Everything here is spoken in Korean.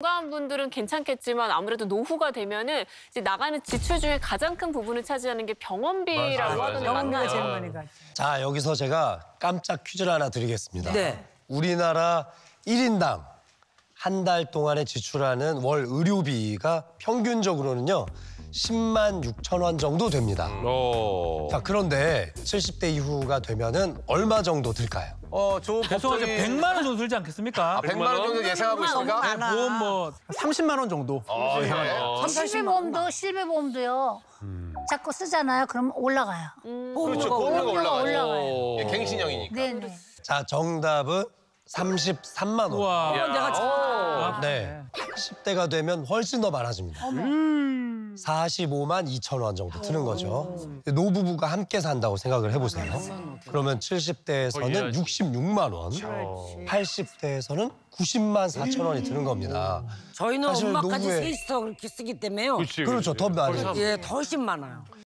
건강분들은 괜찮겠지만 아무래도 노후가 되면은 이제 나가는 지출 중에 가장 큰 부분을 차지하는 게 병원비라고 하던데 병원비가 제일 많이 가죠. 자, 여기서 제가 깜짝 퀴즈를 하나 드리겠습니다. 네. 우리나라 1인당 한 달 동안에 지출하는 월 의료비가 평균적으로는요. 10만 6천 원 정도 됩니다. 오. 어. 자 그런데 70대 이후가 되면은 얼마 정도 들까요? 어저 보통 이제 100만 원 정도 들지 않겠습니까? 아, 100만 원 정도 예상하고 있습니까? 네, 보험 뭐 30만 원 정도. 아, 예. 3 실비보험도 실비보험도요. 음. 자꾸 쓰잖아요. 그럼 올라가요. 음. 그렇죠. 보험료가 올라가요. 올라가요. 예, 갱신형이니까. 네네. 네. 그렇죠. 자 정답은 33만 원. 우와. 내가 아, 네. 80대가 되면 훨씬 더 많아집니다. 음. 45만 2천 원 정도 드는 거죠. 노부부가 함께 산다고 생각을 해보세요. 아, 그러면 70대에서는 66만 어, 원, 80대에서는 90만 4천 원이 드는 겁니다. 저희는 엄마까지 노후에- 셋이서 그렇게 쓰기 때문에요. 그렇죠. 더 많이. 예, 더 훨씬 많아요.